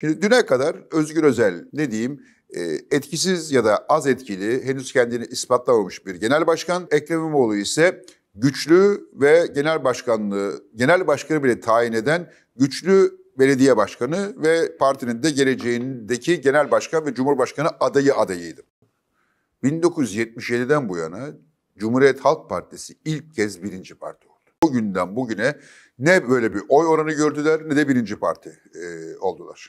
Şimdi düne kadar Özgür Özel ne diyeyim e, etkisiz ya da az etkili henüz kendini ispatlamamış bir genel başkan. Ekrem İmamoğlu ise güçlü ve genel başkanlığı, genel başkanı bile tayin eden güçlü belediye başkanı ve partinin de geleceğindeki genel başkan ve cumhurbaşkanı adayı adayıydı. 1977'den bu yana Cumhuriyet Halk Partisi ilk kez birinci parti oldu. O günden bugüne ne böyle bir oy oranı gördüler ne de birinci parti e, oldular.